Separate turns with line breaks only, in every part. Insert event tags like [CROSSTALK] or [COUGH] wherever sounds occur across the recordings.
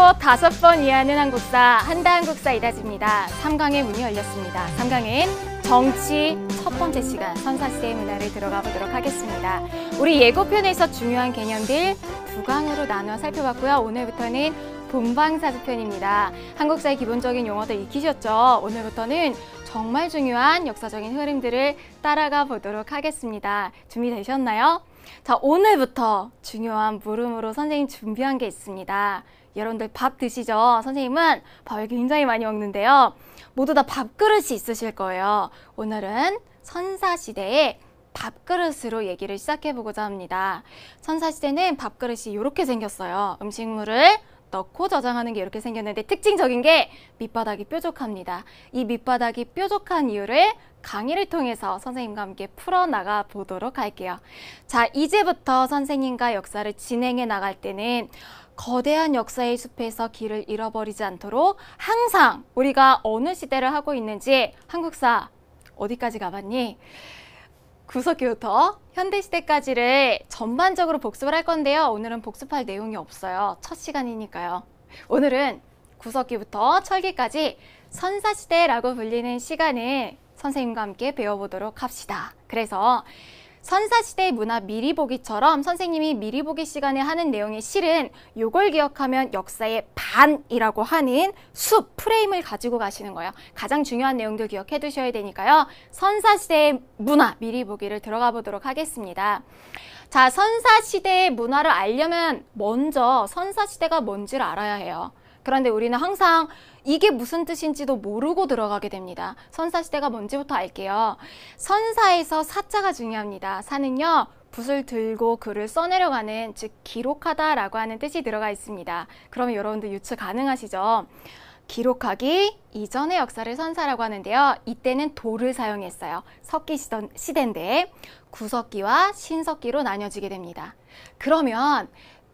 또 다섯 번이하는 한국사 한다한국사 이다지입니다. 3강의 문이 열렸습니다. 3강엔 정치 첫 번째 시간 선사시대 문화를 들어가 보도록 하겠습니다. 우리 예고편에서 중요한 개념들 두 강으로 나눠 살펴봤고요. 오늘부터는 본방사수편입니다. 한국사의 기본적인 용어들 익히셨죠? 오늘부터는 정말 중요한 역사적인 흐름들을 따라가 보도록 하겠습니다. 준비되셨나요? 자, 오늘부터 중요한 물음으로 선생님 준비한 게 있습니다. 여러분들 밥 드시죠? 선생님은 밥을 굉장히 많이 먹는데요. 모두 다 밥그릇이 있으실 거예요. 오늘은 선사시대의 밥그릇으로 얘기를 시작해보고자 합니다. 선사시대는 밥그릇이 이렇게 생겼어요. 음식물을 넣고 저장하는 게 이렇게 생겼는데 특징적인 게 밑바닥이 뾰족합니다. 이 밑바닥이 뾰족한 이유를 강의를 통해서 선생님과 함께 풀어나가 보도록 할게요. 자, 이제부터 선생님과 역사를 진행해 나갈 때는 거대한 역사의 숲에서 길을 잃어버리지 않도록 항상 우리가 어느 시대를 하고 있는지 한국사 어디까지 가봤니? 구석기부터 현대시대까지를 전반적으로 복습을 할 건데요. 오늘은 복습할 내용이 없어요. 첫 시간이니까요. 오늘은 구석기부터 철기까지 선사시대라고 불리는 시간을 선생님과 함께 배워보도록 합시다. 그래서 선사시대 문화 미리 보기처럼 선생님이 미리 보기 시간에 하는 내용이 실은 요걸 기억하면 역사의 반이라고 하는 숲 프레임을 가지고 가시는 거예요. 가장 중요한 내용도 기억해 두셔야 되니까요. 선사시대의 문화 미리 보기를 들어가 보도록 하겠습니다. 자, 선사시대의 문화를 알려면 먼저 선사시대가 뭔지를 알아야 해요. 그런데 우리는 항상 이게 무슨 뜻인지도 모르고 들어가게 됩니다. 선사시대가 뭔지부터 알게요. 선사에서 사자가 중요합니다. 사는요. 붓을 들고 글을 써내려가는 즉 기록하다라고 하는 뜻이 들어가 있습니다. 그러면 여러분들 유추 가능하시죠? 기록하기 이전의 역사를 선사라고 하는데요. 이때는 도를 사용했어요. 석기 시던 시대인데 구석기와 신석기로 나뉘어지게 됩니다. 그러면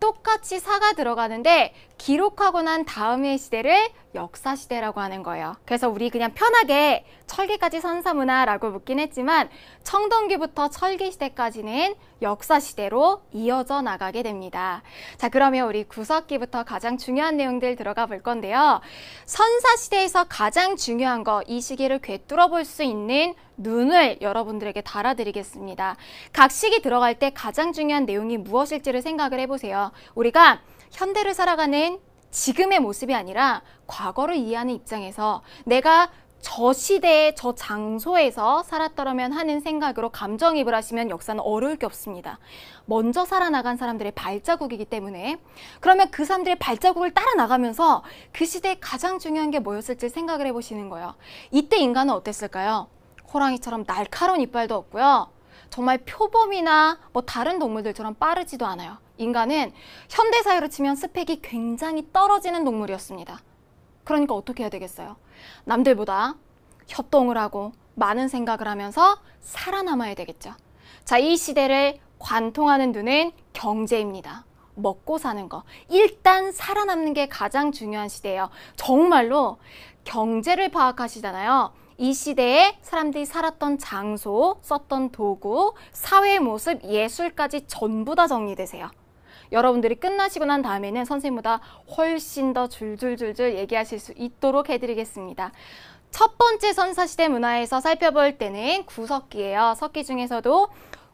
똑같이 사가 들어가는데 기록하고 난 다음의 시대를 역사 시대라고 하는 거예요. 그래서 우리 그냥 편하게 철기까지 선사문화라고 묻긴 했지만 청동기부터 철기 시대까지는 역사 시대로 이어져 나가게 됩니다. 자, 그러면 우리 구석기부터 가장 중요한 내용들 들어가 볼 건데요. 선사 시대에서 가장 중요한 거 이 시기를 꿰뚫어 볼 수 있는 눈을 여러분들에게 달아드리겠습니다. 각 시기 들어갈 때 가장 중요한 내용이 무엇일지를 생각을 해보세요. 우리가 현대를 살아가는 지금의 모습이 아니라 과거를 이해하는 입장에서 내가 저 시대에 저 장소에서 살았더라면 하는 생각으로 감정입을 하시면 역사는 어려울 게 없습니다. 먼저 살아나간 사람들의 발자국이기 때문에 그러면 그 사람들의 발자국을 따라 나가면서 그 시대에 가장 중요한 게 뭐였을지 생각을 해보시는 거예요. 이때 인간은 어땠을까요? 호랑이처럼 날카로운 이빨도 없고요. 정말 표범이나 뭐 다른 동물들처럼 빠르지도 않아요. 인간은 현대사회로 치면 스펙이 굉장히 떨어지는 동물이었습니다. 그러니까 어떻게 해야 되겠어요? 남들보다 협동을 하고 많은 생각을 하면서 살아남아야 되겠죠. 자, 이 시대를 관통하는 눈은 경제입니다. 먹고 사는 거. 일단 살아남는 게 가장 중요한 시대예요. 정말로 경제를 파악하시잖아요. 이 시대에 사람들이 살았던 장소, 썼던 도구, 사회 모습, 예술까지 전부 다 정리되세요. 여러분들이 끝나시고 난 다음에는 선생님보다 훨씬 더 줄줄줄줄 얘기하실 수 있도록 해드리겠습니다. 첫 번째 선사시대 문화에서 살펴볼 때는 구석기예요. 석기 중에서도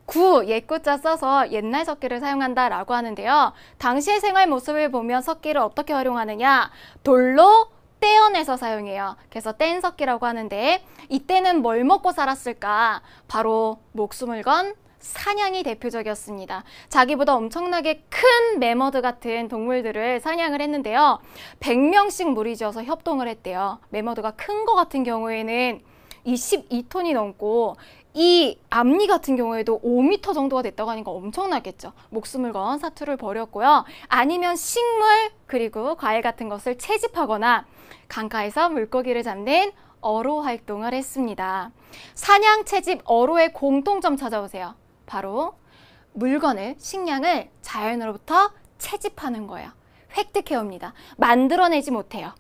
구, 옛구자 써서 옛날 석기를 사용한다라고 하는데요. 당시의 생활 모습을 보면 석기를 어떻게 활용하느냐? 돌로 떼어내서 사용해요. 그래서 뗀석기라고 하는데 이때는 뭘 먹고 살았을까? 바로 목숨을 건 사냥이 대표적이었습니다. 자기보다 엄청나게 큰 매머드 같은 동물들을 사냥을 했는데요. 100명씩 무리지어서 협동을 했대요. 매머드가 큰 것 같은 경우에는 22톤이 넘고 이 앞니 같은 경우에도 5미터 정도가 됐다고 하니까 엄청나겠죠. 목숨을 건 사투를 벌였고요. 아니면 식물 그리고 과일 같은 것을 채집하거나 강가에서 물고기를 잡는 어로 활동을 했습니다. 사냥 채집 어로의 공통점 찾아보세요. 바로 물건을, 식량을 자연으로부터 채집하는 거예요. 획득해 옵니다. 만들어내지 못해요.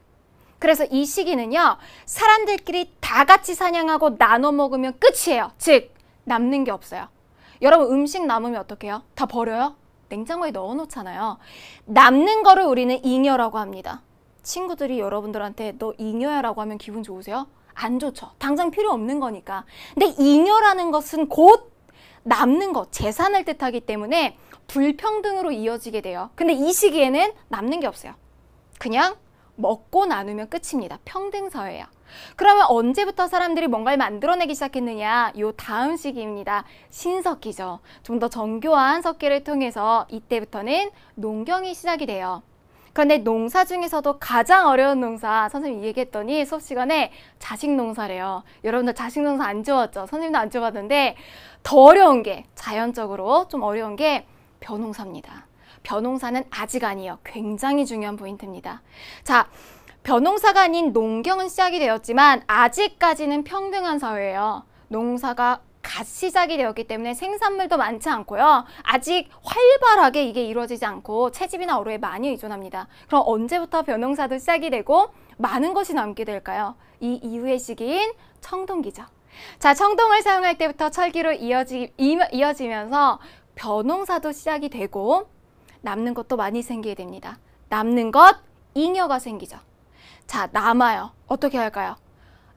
그래서 이 시기는요, 사람들끼리 다 같이 사냥하고 나눠 먹으면 끝이에요. 즉, 남는 게 없어요. 여러분, 음식 남으면 어떡해요? 다 버려요? 냉장고에 넣어 놓잖아요. 남는 거를 우리는 잉여라고 합니다. 친구들이 여러분들한테 너 잉여야라고 하면 기분 좋으세요? 안 좋죠. 당장 필요 없는 거니까. 근데 잉여라는 것은 곧 남는 것, 재산을 뜻하기 때문에 불평등으로 이어지게 돼요. 근데 이 시기에는 남는 게 없어요. 그냥 먹고 나누면 끝입니다. 평등사회예요. 그러면 언제부터 사람들이 뭔가를 만들어내기 시작했느냐? 요 다음 시기입니다. 신석기죠. 좀 더 정교한 석기를 통해서 이때부터는 농경이 시작이 돼요. 그런데 그러니까 농사 중에서도 가장 어려운 농사 선생님이 얘기했더니 수업 시간에 자식 농사래요. 여러분들 자식 농사 안 좋았죠? 선생님도 안 좋았는데 더 어려운 게 자연적으로 좀 어려운 게 벼농사입니다. 벼농사는 아직 아니에요. 굉장히 중요한 포인트입니다. 자, 벼농사가 아닌 농경은 시작이 되었지만 아직까지는 평등한 사회예요. 농사가 갓 시작이 되었기 때문에 생산물도 많지 않고요. 아직 활발하게 이게 이루어지지 않고 채집이나 어로에 많이 의존합니다. 그럼 언제부터 변농사도 시작이 되고 많은 것이 남게 될까요? 이 이후의 시기인 청동기죠. 자, 청동을 사용할 때부터 철기로 이어지, 이어지면서 변농사도 시작이 되고 남는 것도 많이 생기게 됩니다. 남는 것, 잉여가 생기죠. 자, 남아요. 어떻게 할까요?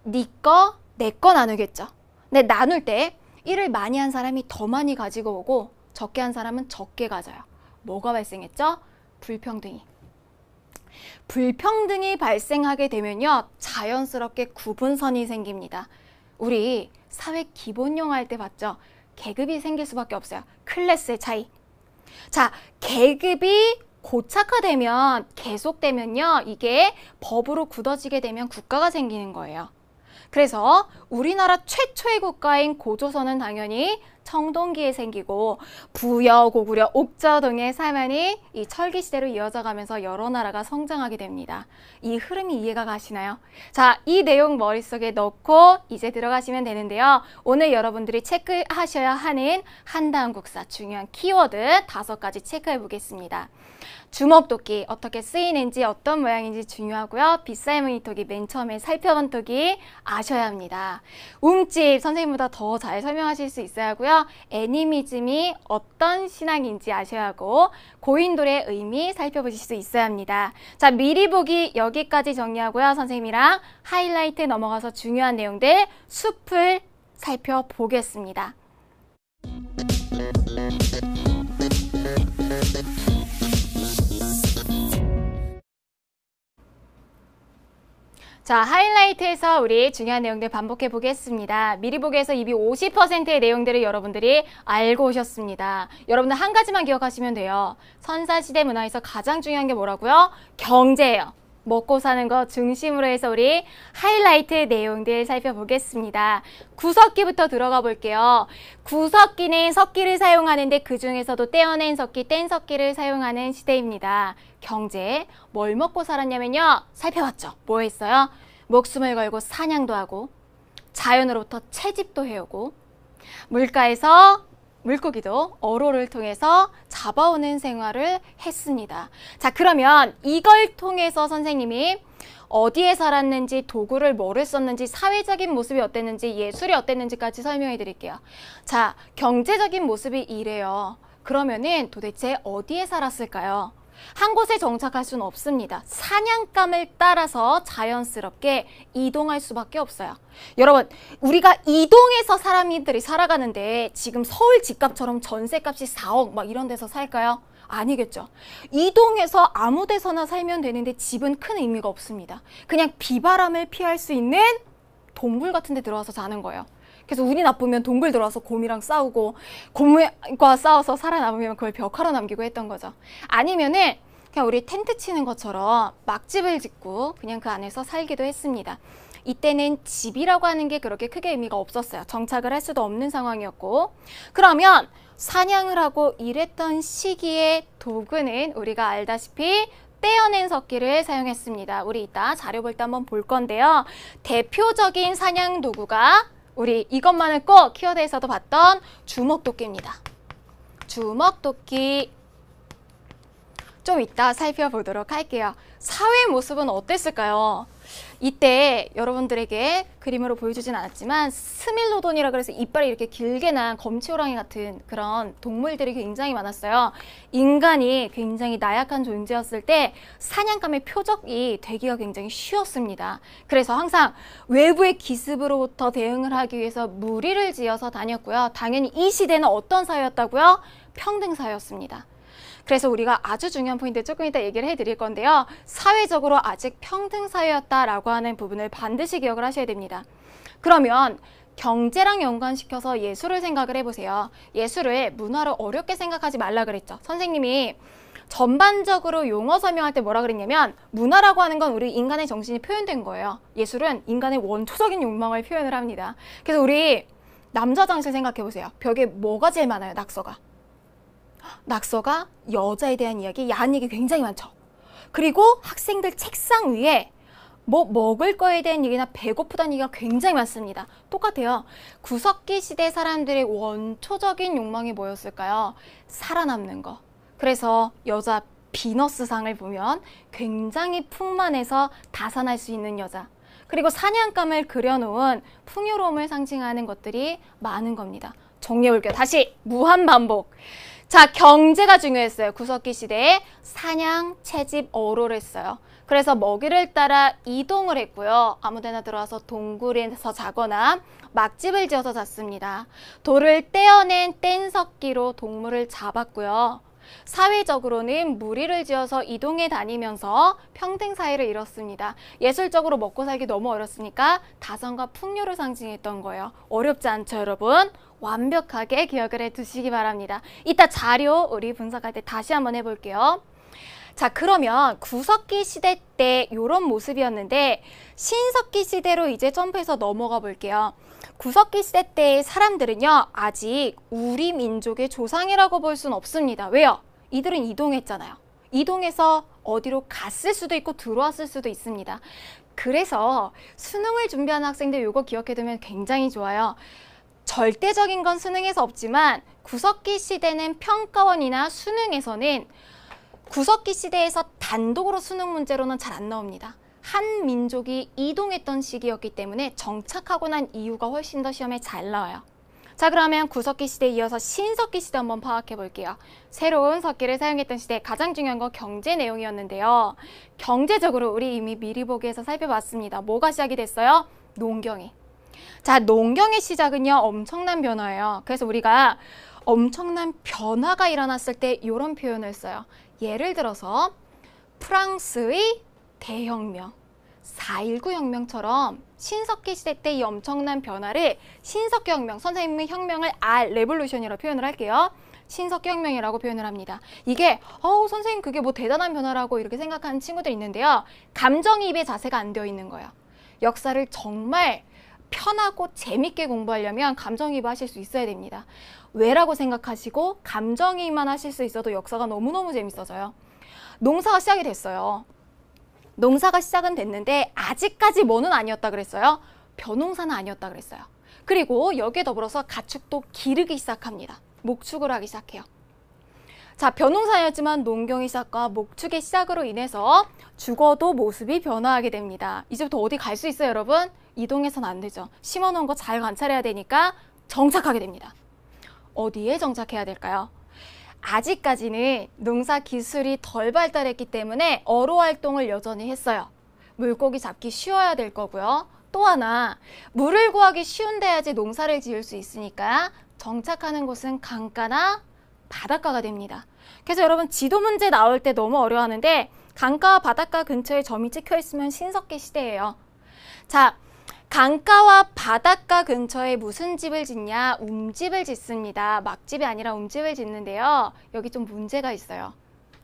니꺼, 네 내꺼 나누겠죠. 근데 네, 나눌 때 일을 많이 한 사람이 더 많이 가지고 오고 적게 한 사람은 적게 가져요. 뭐가 발생했죠? 불평등이. 불평등이 발생하게 되면요. 자연스럽게 구분선이 생깁니다. 우리 사회 기본용 할때 봤죠? 계급이 생길 수밖에 없어요. 클래스의 차이. 자, 계급이 고착화되면 계속되면요. 이게 법으로 굳어지게 되면 국가가 생기는 거예요. 그래서 우리나라 최초의 국가인 고조선은 당연히 청동기에 생기고 부여, 고구려, 옥저 등의 삶안이 이 철기 시대로 이어져 가면서 여러 나라가 성장하게 됩니다. 이 흐름이 이해가 가시나요? 자, 이 내용 머릿속에 넣고 이제 들어가시면 되는데요. 오늘 여러분들이 체크하셔야 하는 한다한 국사 중요한 키워드 다섯 가지 체크해 보겠습니다. 주먹도끼 어떻게 쓰이는지 어떤 모양인지 중요하고요. 빗살무늬 토기 맨 처음에 살펴본 토기 아셔야 합니다. 움집 선생님보다 더 잘 설명하실 수 있어야 하고요. 애니미즘이 어떤 신앙인지 아셔야 하고 고인돌의 의미 살펴보실 수 있어야 합니다. 자 미리 보기 여기까지 정리하고요. 선생님이랑 하이라이트 넘어가서 중요한 내용들 숲을 살펴보겠습니다. 자, 하이라이트에서 우리 중요한 내용들 반복해 보겠습니다. 미리 보기에서 입이 50%의 내용들을 여러분들이 알고 오셨습니다. 여러분들 한 가지만 기억하시면 돼요. 선사시대 문화에서 가장 중요한 게 뭐라고요? 경제예요. 먹고 사는 거 중심으로 해서 우리 하이라이트 내용들 살펴보겠습니다. 구석기부터 들어가 볼게요. 구석기는 석기를 사용하는데 그 중에서도 떼어낸 석기, 뗀 석기를 사용하는 시대입니다. 경제, 뭘 먹고 살았냐면요. 살펴봤죠. 뭐 했어요? 목숨을 걸고 사냥도 하고, 자연으로부터 채집도 해오고, 물가에서 물고기도 어로를 통해서 잡아오는 생활을 했습니다. 자, 그러면 이걸 통해서 선생님이 어디에 살았는지, 도구를 뭐를 썼는지, 사회적인 모습이 어땠는지, 예술이 어땠는지까지 설명해 드릴게요. 자, 경제적인 모습이 이래요. 그러면은 도대체 어디에 살았을까요? 한 곳에 정착할 수는 없습니다. 사냥감을 따라서 자연스럽게 이동할 수밖에 없어요. 여러분, 우리가 이동해서 사람들이 살아가는데 지금 서울 집값처럼 전세값이 4억 막 이런 데서 살까요? 아니겠죠. 이동해서 아무 데서나 살면 되는데 집은 큰 의미가 없습니다. 그냥 비바람을 피할 수 있는 동굴 같은 데 들어와서 자는 거예요. 그래서 운이 나쁘면 동굴 들어와서 곰이랑 싸우고 곰과 싸워서 살아남으면 그걸 벽화로 남기고 했던 거죠. 아니면은 그냥 우리 텐트 치는 것처럼 막집을 짓고 그냥 그 안에서 살기도 했습니다. 이때는 집이라고 하는 게 그렇게 크게 의미가 없었어요. 정착을 할 수도 없는 상황이었고. 그러면 사냥을 하고 일했던 시기의 도구는 우리가 알다시피 떼어낸 석기를 사용했습니다. 우리 이따 자료 볼 때 한번 볼 건데요. 대표적인 사냥 도구가 우리 이것만을 꼭 키워드에서도 봤던 주먹도끼입니다. 주먹도끼 좀 이따 살펴보도록 할게요. 사회 모습은 어땠을까요? 이때 여러분들에게 그림으로 보여주진 않았지만 스밀로돈이라 그래서 이빨이 이렇게 길게 난 검치호랑이 같은 그런 동물들이 굉장히 많았어요. 인간이 굉장히 나약한 존재였을 때 사냥감의 표적이 되기가 굉장히 쉬웠습니다. 그래서 항상 외부의 기습으로부터 대응을 하기 위해서 무리를 지어서 다녔고요. 당연히 이 시대는 어떤 사회였다고요? 평등 사회였습니다. 그래서 우리가 아주 중요한 포인트 조금 이따 얘기를 해드릴 건데요. 사회적으로 아직 평등 사회였다라고 하는 부분을 반드시 기억을 하셔야 됩니다. 그러면 경제랑 연관시켜서 예술을 생각을 해보세요. 예술을 문화를 어렵게 생각하지 말라 그랬죠. 선생님이 전반적으로 용어 설명할 때 뭐라 그랬냐면 문화라고 하는 건 우리 인간의 정신이 표현된 거예요. 예술은 인간의 원초적인 욕망을 표현을 합니다. 그래서 우리 남자 장실 생각해보세요. 벽에 뭐가 제일 많아요? 낙서가. 낙서가 여자에 대한 이야기, 야한 얘기 굉장히 많죠. 그리고 학생들 책상 위에 뭐 먹을 거에 대한 얘기나 배고프다는 얘기가 굉장히 많습니다. 똑같아요. 구석기 시대 사람들의 원초적인 욕망이 뭐였을까요? 살아남는 거. 그래서 여자 비너스상을 보면 굉장히 풍만해서 다산할 수 있는 여자. 그리고 사냥감을 그려놓은 풍요로움을 상징하는 것들이 많은 겁니다. 정리해볼게요. 다시 무한 반복. 자, 경제가 중요했어요. 구석기 시대에 사냥, 채집, 어로를 했어요. 그래서 먹이를 따라 이동을 했고요. 아무데나 들어와서 동굴에서 자거나 막집을 지어서 잤습니다. 돌을 떼어낸 뗀석기로 동물을 잡았고요. 사회적으로는 무리를 지어서 이동해 다니면서 평등 사회를 이뤘습니다. 예술적으로 먹고 살기 너무 어렵으니까 다성과 풍요를 상징했던 거예요. 어렵지 않죠, 여러분? 완벽하게 기억을 해두시기 바랍니다. 이따 자료 우리 분석할 때 다시 한번 해볼게요. 자 그러면 구석기 시대 때 이런 모습이었는데 신석기 시대로 이제 점프해서 넘어가 볼게요. 구석기 시대 때의 사람들은요 아직 우리 민족의 조상이라고 볼 수는 없습니다. 왜요? 이들은 이동했잖아요. 이동해서 어디로 갔을 수도 있고 들어왔을 수도 있습니다. 그래서 수능을 준비하는 학생들 이거 기억해두면 굉장히 좋아요. 절대적인 건 수능에서 없지만 구석기 시대는 평가원이나 수능에서는 구석기 시대에서 단독으로 수능 문제로는 잘 안 나옵니다. 한 민족이 이동했던 시기였기 때문에 정착하고 난 이유가 훨씬 더 시험에 잘 나와요. 자 그러면 구석기 시대에 이어서 신석기 시대 한번 파악해 볼게요. 새로운 석기를 사용했던 시대 가장 중요한 건 경제 내용이었는데요. 경제적으로 우리 이미 미리 보기에서 살펴봤습니다. 뭐가 시작이 됐어요? 농경이. 자 농경의 시작은요 엄청난 변화예요. 그래서 우리가 엄청난 변화가 일어났을 때 이런 표현을 써요. 예를 들어서 프랑스의 대혁명, 4.19 혁명처럼 신석기 시대 때 이 엄청난 변화를 신석기 혁명, 선생님의 혁명을 알, 레볼루션이라고 표현을 할게요. 신석기 혁명이라고 표현을 합니다. 이게 어우 선생님 그게 뭐 대단한 변화라고 이렇게 생각하는 친구들 있는데요. 감정이입의 자세가 안 되어 있는 거예요. 역사를 정말 편하고 재밌게 공부하려면 감정이입 하실 수 있어야 됩니다. 왜라고 생각하시고 감정이입만 하실 수 있어도 역사가 너무너무 재밌어져요. 농사가 시작이 됐어요. 농사가 시작은 됐는데 아직까지 뭐는 아니었다 그랬어요. 벼농사는 아니었다 그랬어요. 그리고 여기에 더불어서 가축도 기르기 시작합니다. 목축을 하기 시작해요. 자, 변농사였지만 농경의 시작과 목축의 시작으로 인해서 죽어도 모습이 변화하게 됩니다. 이제부터 어디 갈 수 있어요, 여러분? 이동해서는안 되죠. 심어놓은 거 잘 관찰해야 되니까 정착하게 됩니다. 어디에 정착해야 될까요? 아직까지는 농사 기술이 덜 발달했기 때문에 어로 활동을 여전히 했어요. 물고기 잡기 쉬워야 될 거고요. 또 하나, 물을 구하기 쉬운 데야지 농사를 지을 수 있으니까 정착하는 곳은 강가나 바닷가가 됩니다. 그래서 여러분 지도 문제 나올 때 너무 어려워하는데 강가와 바닷가 근처에 점이 찍혀 있으면 신석기 시대예요. 자, 강가와 바닷가 근처에 무슨 집을 짓냐? 움집을 짓습니다. 막집이 아니라 움집을 짓는데요. 여기 좀 문제가 있어요.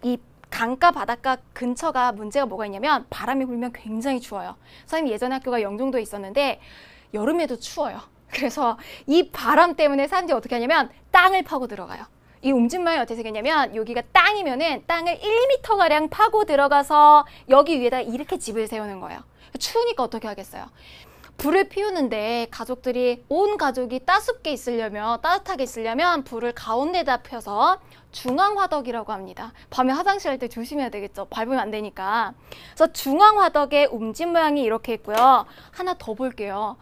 이 강가 바닷가 근처가 문제가 뭐가 있냐면 바람이 불면 굉장히 추워요. 선생님 예전 학교가 영종도에 있었는데 여름에도 추워요. [LAUGHS] 그래서 이 바람 때문에 사람들이 어떻게 하냐면 땅을 파고 들어가요. 이움집망이 어떻게 생겼냐면 여기가 땅이면은 땅을 1m 가량 파고 들어가서 여기 위에다 이렇게 집을 세우는 거예요. 추우니까 어떻게 하겠어요? 불을 피우는데 가족들이 온 가족이 따숩게 있으려면 따뜻하게 있으려면 불을 가운데다 펴서 중앙화덕이라고 합니다. 밤에 화장실 할 때 조심해야 되겠죠. 밟으면 안 되니까. 그래서 중앙화덕의 움진 모양이 이렇게 있고요. 하나 더 볼게요.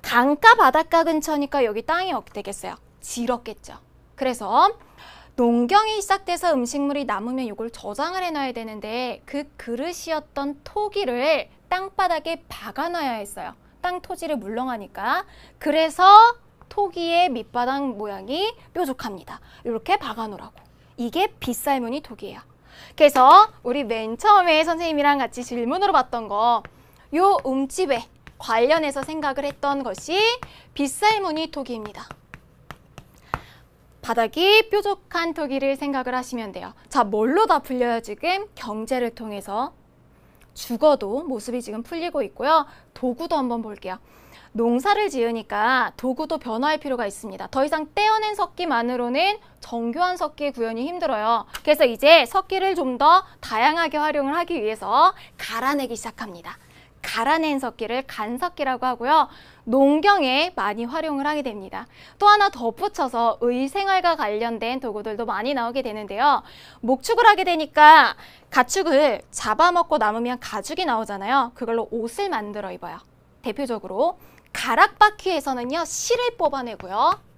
강가 바닷가 근처니까 여기 땅이 어떻게 되겠어요? 지었겠죠 그래서 농경이 시작돼서 음식물이 남으면 이걸 저장을 해놔야 되는데 그 그릇이었던 토기를 땅바닥에 박아놔야 했어요. 땅 토지를 물렁하니까 그래서 토기의 밑바닥 모양이 뾰족합니다. 이렇게 박아놓으라고. 이게 빗살무늬 토기예요. 그래서 우리 맨 처음에 선생님이랑 같이 질문으로 봤던 거요음집에 관련해서 생각을 했던 것이 빗살무늬 토기입니다. 바닥이 뾰족한 토기를 생각을 하시면 돼요. 자, 뭘로 다 불려요, 지금? 경제를 통해서 죽어도 모습이 지금 풀리고 있고요. 도구도 한번 볼게요. 농사를 지으니까 도구도 변화할 필요가 있습니다. 더 이상 떼어낸 석기만으로는 정교한 석기 의 구현이 힘들어요. 그래서 이제 석기를 좀 더 다양하게 활용을 하기 위해서 갈아내기 시작합니다. 갈아낸 석기를 간석기라고 하고요. 농경에 많이 활용을 하게 됩니다. 또 하나 덧붙여서 의생활과 관련된 도구들도 많이 나오게 되는데요. 목축을 하게 되니까 가축을 잡아먹고 남으면 가죽이 나오잖아요. 그걸로 옷을 만들어 입어요. 대표적으로 가락바퀴에서는요. 실을 뽑아내고요.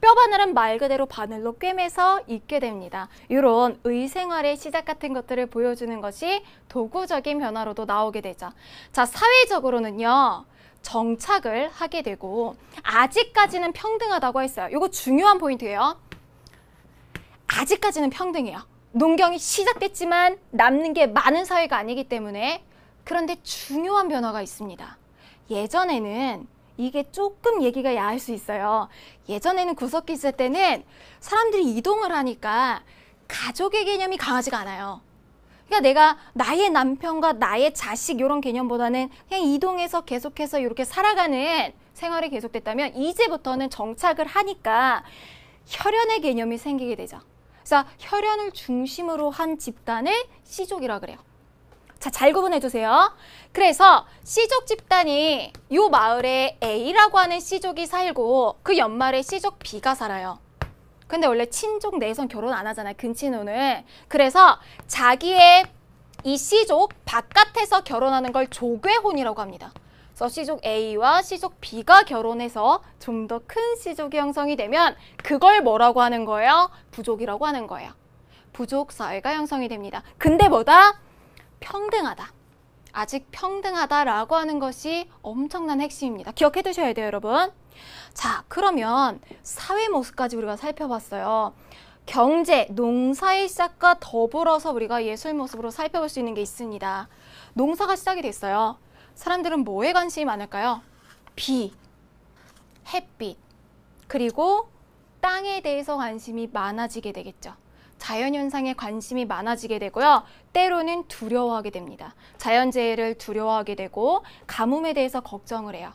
뼈바늘은 말 그대로 바늘로 꿰매서 익게 됩니다. 이런 의생활의 시작 같은 것들을 보여주는 것이 도구적인 변화로도 나오게 되죠. 자, 사회적으로는요. 정착을 하게 되고 아직까지는 평등하다고 했어요. 이거 중요한 포인트예요. 아직까지는 평등해요. 농경이 시작됐지만 남는 게 많은 사회가 아니기 때문에 그런데 중요한 변화가 있습니다. 예전에는 이게 조금 얘기가 야할 수 있어요. 예전에는 구석기 있을 때는 사람들이 이동을 하니까 가족의 개념이 강하지가 않아요. 그러니까 내가 나의 남편과 나의 자식 이런 개념보다는 그냥 이동해서 계속해서 이렇게 살아가는 생활이 계속됐다면 이제부터는 정착을 하니까 혈연의 개념이 생기게 되죠. 그래서 혈연을 중심으로 한 집단을 시족이라 그래요. 자, 잘 구분해 주세요. 그래서 씨족 집단이 요 마을에 A라고 하는 씨족이 살고 그 연말에 씨족 B가 살아요. 근데 원래 친족 내선 결혼 안 하잖아요. 근친혼을. 그래서 자기의 이 씨족 바깥에서 결혼하는 걸 조괴혼이라고 합니다. 그래서 씨족 A와 씨족 B가 결혼해서 좀 더 큰 씨족이 형성이 되면 그걸 뭐라고 하는 거예요? 부족이라고 하는 거예요. 부족 사회가 형성이 됩니다. 근데 뭐다? 평등하다. 아직 평등하다라고 하는 것이 엄청난 핵심입니다. 기억해 두셔야 돼요, 여러분. 자, 그러면 사회 모습까지 우리가 살펴봤어요. 경제, 농사의 시작과 더불어서 우리가 예술 모습으로 살펴볼 수 있는 게 있습니다. 농사가 시작이 됐어요. 사람들은 뭐에 관심이 많을까요? 비, 햇빛, 그리고 땅에 대해서 관심이 많아지게 되겠죠. 자연현상에 관심이 많아지게 되고요. 때로는 두려워하게 됩니다. 자연재해를 두려워하게 되고 가뭄에 대해서 걱정을 해요.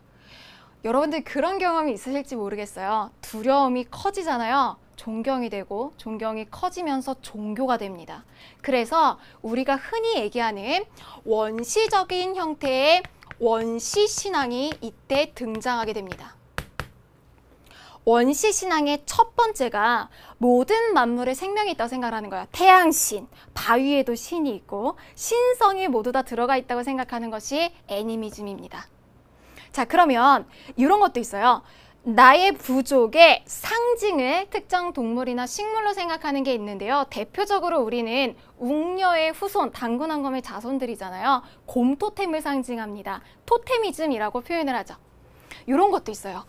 여러분들 그런 경험이 있으실지 모르겠어요. 두려움이 커지잖아요. 존경이 되고 존경이 커지면서 종교가 됩니다. 그래서 우리가 흔히 얘기하는 원시적인 형태의 원시 신앙이 이때 등장하게 됩니다. 원시 신앙의 첫 번째가 모든 만물에 생명이 있다고 생각하는 거야. 태양신, 바위에도 신이 있고 신성이 모두 다 들어가 있다고 생각하는 것이 애니미즘입니다. 자, 그러면 이런 것도 있어요. 나의 부족의 상징을 특정 동물이나 식물로 생각하는 게 있는데요. 대표적으로 우리는 웅녀의 후손, 당근왕검의 자손들이잖아요. 곰토템을 상징합니다. 토테미즘이라고 표현을 하죠. 이런 것도 있어요.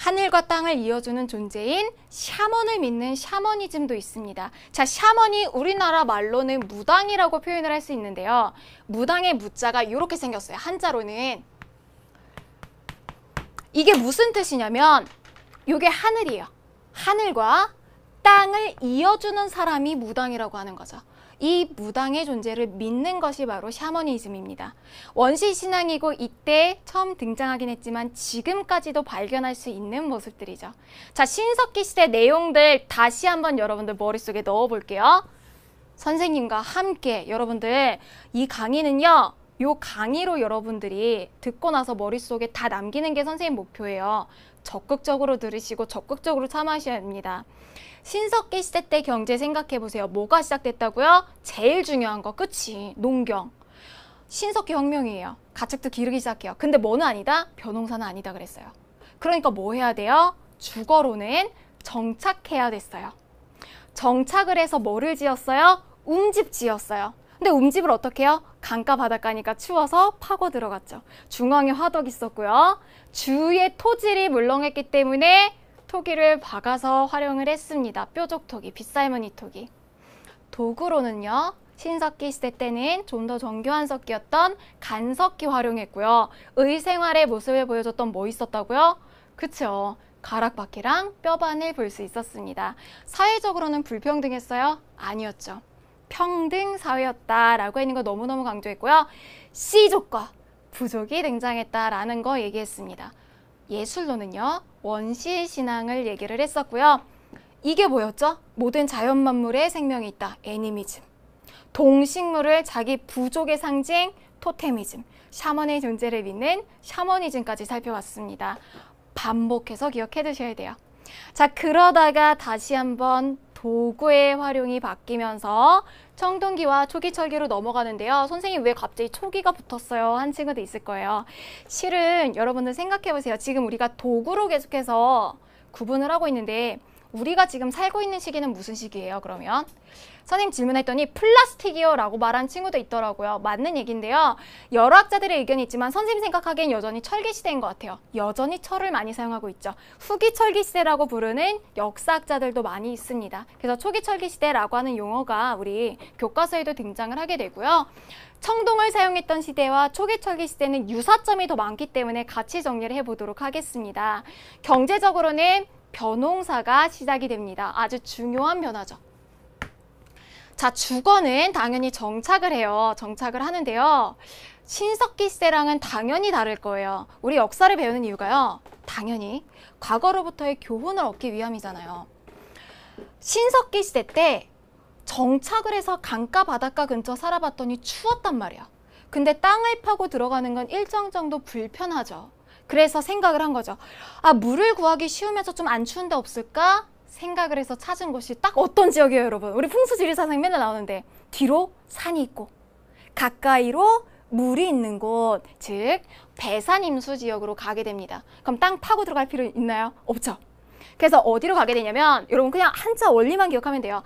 하늘과 땅을 이어주는 존재인 샤먼을 믿는 샤머니즘도 있습니다. 자, 샤먼이 우리나라 말로는 무당이라고 표현을 할 수 있는데요. 무당의 무자가 이렇게 생겼어요. 한자로는 이게 무슨 뜻이냐면 이게 하늘이에요. 하늘과 땅을 이어주는 사람이 무당이라고 하는 거죠. 이 무당의 존재를 믿는 것이 바로 샤머니즘입니다. 원시 신앙이고 이때 처음 등장하긴 했지만 지금까지도 발견할 수 있는 모습들이죠. 자, 신석기 시대 내용들 다시 한번 여러분들 머릿속에 넣어 볼게요. 선생님과 함께 여러분들 이 강의는요. 요 강의로 여러분들이 듣고 나서 머릿속에 다 남기는 게 선생님 목표예요. 적극적으로 들으시고 적극적으로 참하셔야 합니다. 신석기 시대 때 경제 생각해 보세요. 뭐가 시작됐다고요? 제일 중요한 거 끝이 농경. 신석기 혁명이에요. 가책도 기르기 시작해요. 근데 뭐는 아니다? 변농사는 아니다 그랬어요. 그러니까 뭐 해야 돼요? 주거로는 정착해야 됐어요. 정착을 해서 뭐를 지었어요? 움집 지었어요. 근데 움집을 어떻게 해요? 강가 바닷가니까 추워서 파고 들어갔죠. 중앙에 화덕 이 있었고요. 주위에 토질이 물렁했기 때문에 토기를 박아서 활용을 했습니다. 뾰족 토기, 빗살무늬 토기. 도구로는요. 신석기 시대 때는 좀 더 정교한 석기였던 간석기 활용했고요. 의생활의 모습을 보여줬던 뭐 있었다고요? 그쵸. 가락바퀴랑 뼈반을 볼 수 있었습니다. 사회적으로는 불평등했어요? 아니었죠. 평등 사회였다라고 하는 거 너무너무 강조했고요. 씨족과 부족이 등장했다라는 거 얘기했습니다. 예술로는요. 원시 신앙을 얘기를 했었고요. 이게 뭐였죠? 모든 자연 만물에 생명이 있다. 애니미즘. 동식물을 자기 부족의 상징 토테미즘. 샤먼의 존재를 믿는 샤머니즘까지 살펴봤습니다. 반복해서 기억해 두셔야 돼요. 자, 그러다가 다시 한번 도구의 활용이 바뀌면서 청동기와 초기 철기로 넘어가는데요. 선생님 왜 갑자기 초기가 붙었어요? 한 친구도 있을 거예요. 실은 여러분들 생각해 보세요. 지금 우리가 도구로 계속해서 구분을 하고 있는데 우리가 지금 살고 있는 시기는 무슨 시기예요, 그러면? 선생님 질문했더니 플라스틱이요 라고 말한 친구도 있더라고요. 맞는 얘기인데요. 여러 학자들의 의견이 있지만 선생님 생각하기엔 여전히 철기시대인 것 같아요. 여전히 철을 많이 사용하고 있죠. 후기 철기시대라고 부르는 역사학자들도 많이 있습니다. 그래서 초기 철기시대라고 하는 용어가 우리 교과서에도 등장을 하게 되고요. 청동을 사용했던 시대와 초기 철기 시대는 유사점이 더 많기 때문에 같이 정리를 해보도록 하겠습니다. 경제적으로는 변홍사가 시작이 됩니다. 아주 중요한 변화죠. 자, 주거는 당연히 정착을 해요. 정착을 하는데요. 신석기세랑은 당연히 다를 거예요. 우리 역사를 배우는 이유가요. 당연히 과거로부터의 교훈을 얻기 위함이잖아요. 신석기 시대 때 정착을 해서 강가 바닷가 근처 살아봤더니 추웠단 말이야. 근데 땅을 파고 들어가는 건 일정 정도 불편하죠. 그래서 생각을 한 거죠. 아, 물을 구하기 쉬우면서 좀 안 추운 데 없을까? 생각을 해서 찾은 곳이 딱 어떤 지역이에요, 여러분? 우리 풍수지리사상 맨날 나오는데 뒤로 산이 있고 가까이로 물이 있는 곳, 즉 배산 임수 지역으로 가게 됩니다. 그럼 땅 파고 들어갈 필요 있나요? 없죠. 그래서 어디로 가게 되냐면 여러분 그냥 한자 원리만 기억하면 돼요.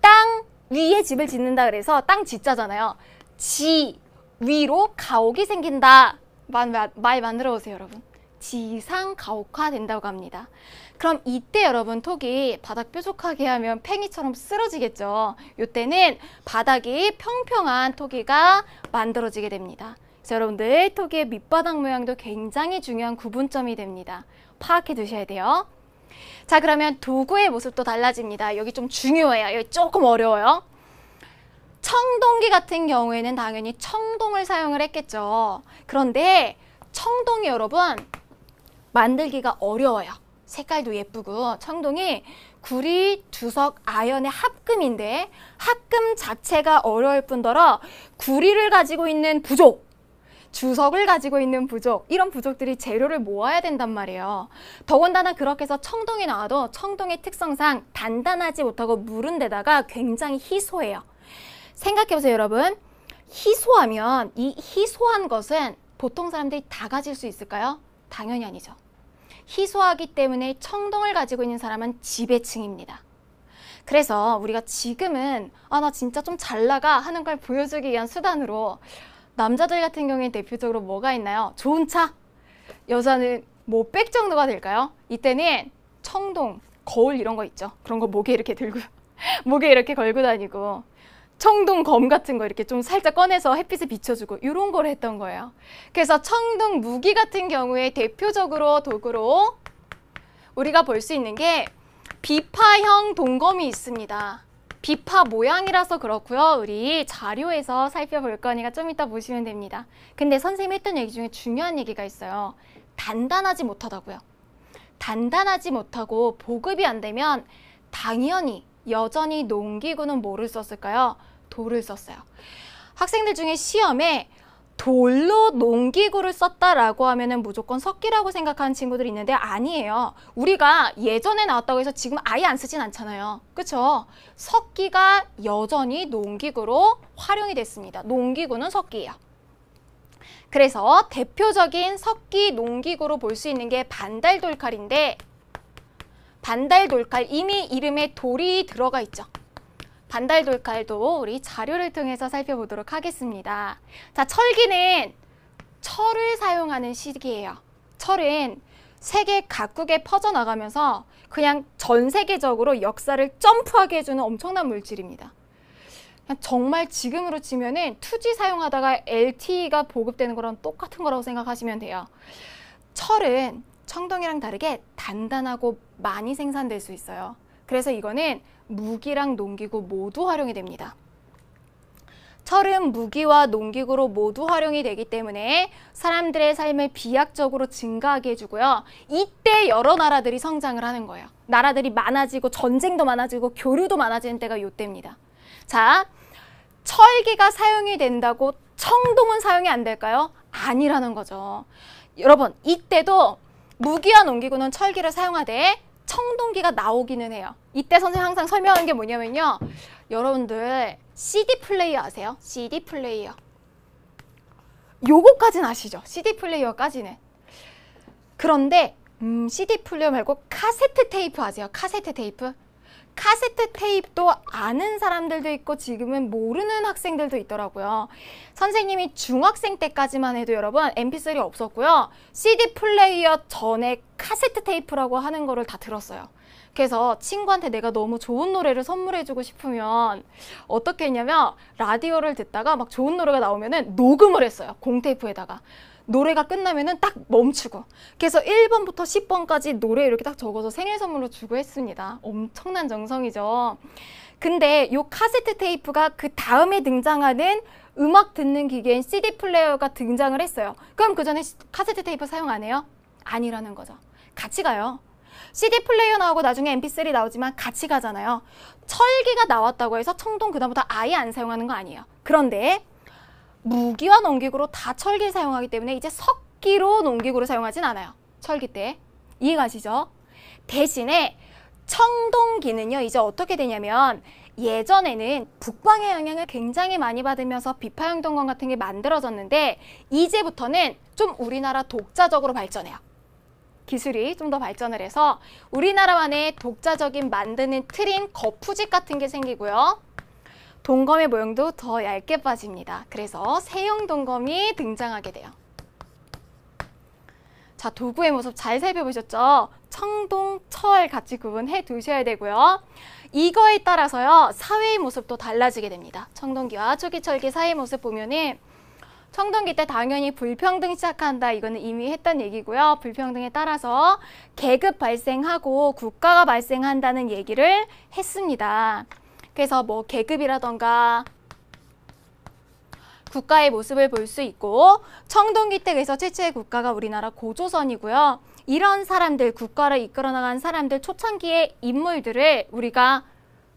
땅 위에 집을 짓는다 그래서 땅 지자잖아요. 지 위로 가옥이 생긴다. 말 만들어 보세요 여러분. 지상 가옥화 된다고 합니다. 그럼 이때 여러분 톡이 바닥 뾰족하게 하면 팽이처럼 쓰러지겠죠. 이때는 바닥이 평평한 토기가 만들어지게 됩니다. 그래서 여러분들 토기의 밑바닥 모양도 굉장히 중요한 구분점이 됩니다. 파악해 두셔야 돼요. 자 그러면 도구의 모습도 달라집니다. 여기 좀 중요해요. 여기 조금 어려워요. 청동기 같은 경우에는 당연히 청동을 사용을 했겠죠. 그런데 청동이 여러분 만들기가 어려워요. 색깔도 예쁘고 청동이 구리, 주석, 아연의 합금인데 합금 자체가 어려울 뿐더러 구리를 가지고 있는 부족, 주석을 가지고 있는 부족 이런 부족들이 재료를 모아야 된단 말이에요. 더군다나 그렇게 해서 청동이 나와도 청동의 특성상 단단하지 못하고 무른 데다가 굉장히 희소해요. 생각해보세요, 여러분. 희소하면 이 희소한 것은 보통 사람들이 다 가질 수 있을까요? 당연히 아니죠. 희소하기 때문에 청동을 가지고 있는 사람은 지배층입니다. 그래서 우리가 지금은 아, 나 진짜 좀 잘 나가 하는 걸 보여주기 위한 수단으로 남자들 같은 경우에 대표적으로 뭐가 있나요? 좋은 차! 여자는 뭐 백 정도가 될까요? 이때는 청동, 거울 이런 거 있죠. 그런 거 목에 이렇게 들고, [LAUGHS] 목에 이렇게 걸고 다니고. 청둥검 같은 거 이렇게 좀 살짝 꺼내서 햇빛에 비춰주고 이런 걸 했던 거예요. 그래서 청둥 무기 같은 경우에 대표적으로 도구로 우리가 볼 수 있는 게 비파형 동검이 있습니다. 비파 모양이라서 그렇고요. 우리 자료에서 살펴볼 거니까 좀 이따 보시면 됩니다. 근데 선생님 이 했던 얘기 중에 중요한 얘기가 있어요. 단단하지 못하다고요. 단단하지 못하고 보급이 안 되면 당연히 여전히 농기구는 뭐를 썼을까요? 돌을 썼어요. 학생들 중에 시험에 돌로 농기구를 썼다라고 하면 무조건 석기라고 생각하는 친구들이 있는데 아니에요. 우리가 예전에 나왔다고 해서 지금 아예 안 쓰진 않잖아요. 그렇죠? 석기가 여전히 농기구로 활용이 됐습니다. 농기구는 석기예요. 그래서 대표적인 석기 농기구로 볼 수 있는 게 반달 돌칼인데 반달 돌칼 이미 이름에 돌이 들어가 있죠. 반달 돌칼도 우리 자료를 통해서 살펴보도록 하겠습니다. 자, 철기는 철을 사용하는 시기예요. 철은 세계 각국에 퍼져나가면서 그냥 전 세계적으로 역사를 점프하게 해주는 엄청난 물질입니다. 정말 지금으로 치면은 2G 사용하다가 LTE가 보급되는 거랑 똑같은 거라고 생각하시면 돼요. 철은 청동이랑 다르게 단단하고 많이 생산될 수 있어요. 그래서 이거는 무기랑 농기구 모두 활용이 됩니다. 철은 무기와 농기구로 모두 활용이 되기 때문에 사람들의 삶을 비약적으로 증가하게 해주고요. 이때 여러 나라들이 성장을 하는 거예요. 나라들이 많아지고 전쟁도 많아지고 교류도 많아지는 때가 이때입니다. 자, 철기가 사용이 된다고 청동은 사용이 안 될까요? 아니라는 거죠. 여러분, 이때도 무기와농기구는 철기를 사용하되 청동기가 나오기는 해요. 이때 선생님 항상 설명하는 게 뭐냐면요. 여러분들 CD 플레이어 아세요? CD 플레이어. 요거까진 아시죠? CD 플레이어까지는. 그런데 음, CD 플레이어 말고 카세트 테이프 아세요? 카세트 테이프? 카세트 테이프도 아는 사람들도 있고 지금은 모르는 학생들도 있더라고요. 선생님이 중학생 때까지만 해도 여러분 mp3 없었고요. cd 플레이어 전에 카세트 테이프라고 하는 거를 다 들었어요. 그래서 친구한테 내가 너무 좋은 노래를 선물해주고 싶으면 어떻게 했냐면 라디오를 듣다가 막 좋은 노래가 나오면은 녹음을 했어요. 공테이프에다가. 노래가 끝나면은 딱 멈추고 그래서 1번부터 10번까지 노래 이렇게 딱 적어서 생일 선물로 주고 했습니다. 엄청난 정성이죠. 근데 요 카세트 테이프가 그 다음에 등장하는 음악 듣는 기계인 CD 플레이어가 등장을 했어요. 그럼 그 전에 카세트 테이프 사용 안 해요? 아니라는 거죠. 같이 가요. CD 플레이어 나오고 나중에 MP3 나오지만 같이 가잖아요. 철기가 나왔다고 해서 청동 그다음부터 아예 안 사용하는 거 아니에요. 그런데 무기와 농기구로 다 철기를 사용하기 때문에 이제 석기로 농기구를 사용하진 않아요. 철기 때. 이해가시죠? 대신에 청동기는요, 이제 어떻게 되냐면 예전에는 북방의 영향을 굉장히 많이 받으면서 비파형동건 같은 게 만들어졌는데 이제부터는 좀 우리나라 독자적으로 발전해요. 기술이 좀 더 발전을 해서 우리나라만의 독자적인 만드는 트림 거푸집 같은 게 생기고요. 동검의 모형도 더 얇게 빠집니다. 그래서 세형 동검이 등장하게 돼요. 자, 도구의 모습 잘 살펴보셨죠? 청동, 철 같이 구분해 두셔야 되고요. 이거에 따라서요, 사회의 모습도 달라지게 됩니다. 청동기와 초기 철기 사이의 모습 보면은 청동기 때 당연히 불평등 시작한다 이거는 이미 했던 얘기고요. 불평등에 따라서 계급 발생하고 국가가 발생한다는 얘기를 했습니다. 그래서 뭐 계급이라던가 국가의 모습을 볼 수 있고 청동기 때에서 최초의 국가가 우리나라 고조선이고요. 이런 사람들, 국가를 이끌어나간 사람들 초창기의 인물들을 우리가